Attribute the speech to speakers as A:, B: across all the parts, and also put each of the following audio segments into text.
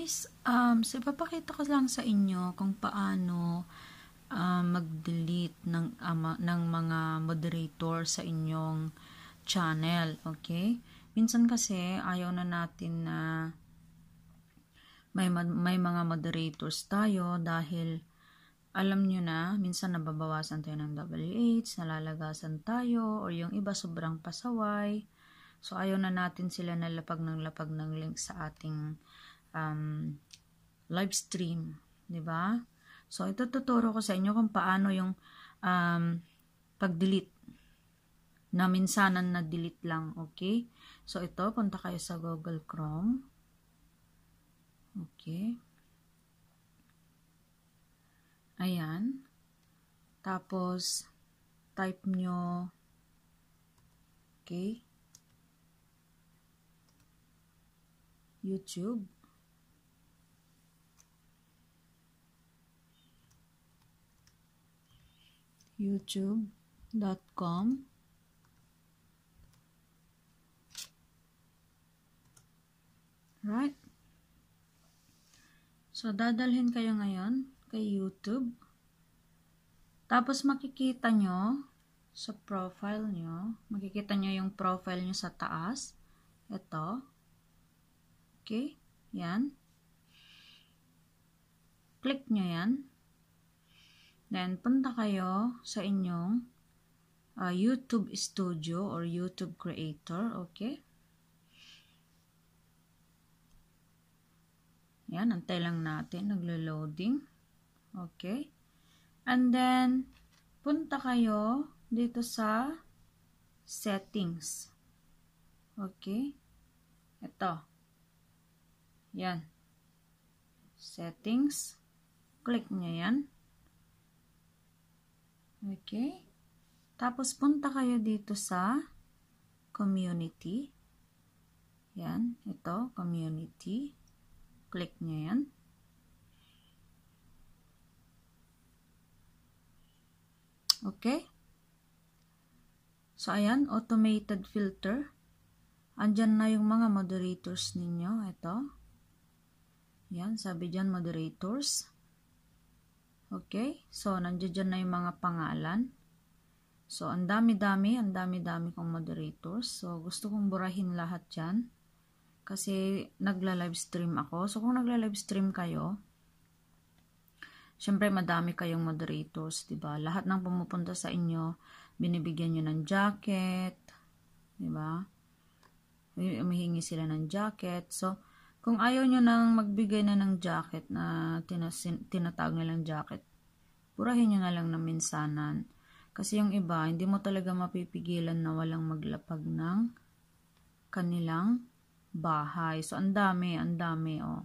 A: guys, um, so ipapakita ko lang sa inyo kung paano um, mag-delete ng, um, ng mga moderator sa inyong channel, okay? Minsan kasi ayaw na natin na may, may mga moderators tayo dahil alam nyo na, minsan nababawasan tayo ng WH, nalalagasan tayo, or yung iba sobrang pasaway. So, ayaw na natin sila nalapag ng lapag ng link sa ating um, live stream, 'di ba? So ito tuturo ko sa inyo kung paano yung um, pag-delete na minsanan na delete lang, okay? So ito, punta kayo sa Google Chrome. Okay. Ayan. Tapos, type nyo, okay, YouTube. youtube.com right so dadalhin kayo ngayon kay youtube tapos makikita nyo sa profile nyo makikita nyo yung profile nyo sa taas ito okay yan click nyo yan Then, punta kayo sa inyong uh, YouTube Studio or YouTube Creator. Okay? Yan, antay lang natin. Naglo-loading. Okay? And then, punta kayo dito sa settings. Okay? Ito. Yan. Settings. Click nyo yan. Okay? Tapos, punta kayo dito sa community. Yan. Ito, community. Click nyo yan. Okay? So, ayan. Automated filter. Andyan na yung mga moderators ninyo. Ito. Yan. Sabi dyan, moderators. Okay? So, nandiyan na yung mga pangalan. So, ang dami-dami, ang dami-dami kong moderators. So, gusto kong burahin lahat dyan. Kasi, nagla-livestream ako. So, kung nagla-livestream kayo, syempre, madami kayong moderators, ba diba? Lahat ng pumupunta sa inyo, binibigyan nyo ng jacket, ba diba? Umihingi sila ng jacket. So, kung ayaw nyo nang magbigay na ng jacket na tinasin, tinatawag nilang jacket, purahin nyo na lang ng minsanan. Kasi yung iba, hindi mo talaga mapipigilan na walang maglapag ng kanilang bahay. So, ang dami, ang dami, oh.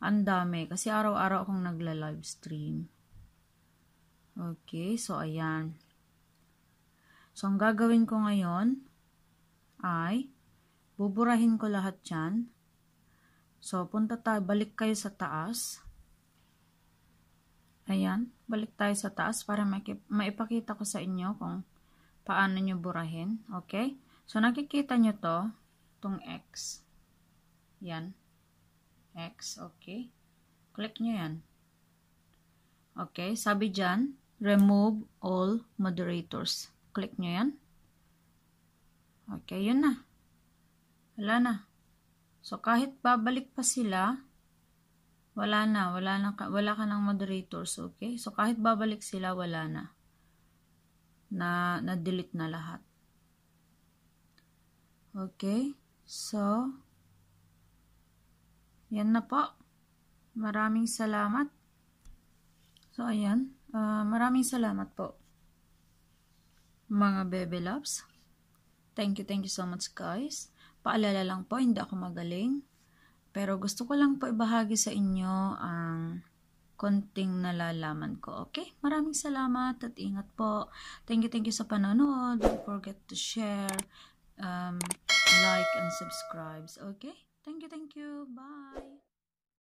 A: Ang dami. Kasi araw-araw akong nagla-live stream. Okay, so ayan. So, ang gagawin ko ngayon ay buburahin ko lahat yan So, punta tayo, balik kayo sa taas. Ayan, balik tayo sa taas para maipakita ko sa inyo kung paano nyo burahin. Okay? So, nakikita nyo to, tong X. Yan. X, okay. Click nyo yan. Okay, sabi dyan, remove all moderators. Click nyo yan. Okay, yun na. Wala na. So, kahit babalik pa sila, wala na, wala, na, wala ka ng moderators, okay? So, kahit babalik sila, wala na. Na, na-delete na lahat. Okay? So, yan na po. Maraming salamat. So, ayan. Uh, maraming salamat po. Mga Bebe Loves. Thank you, thank you so much guys. Paalala lang po, hindi ako magaling. Pero gusto ko lang po ibahagi sa inyo ang konting nalalaman ko. Okay? Maraming salamat at ingat po. Thank you, thank you sa panonood. Don't forget to share, um, like, and subscribe. Okay? Thank you, thank you. Bye!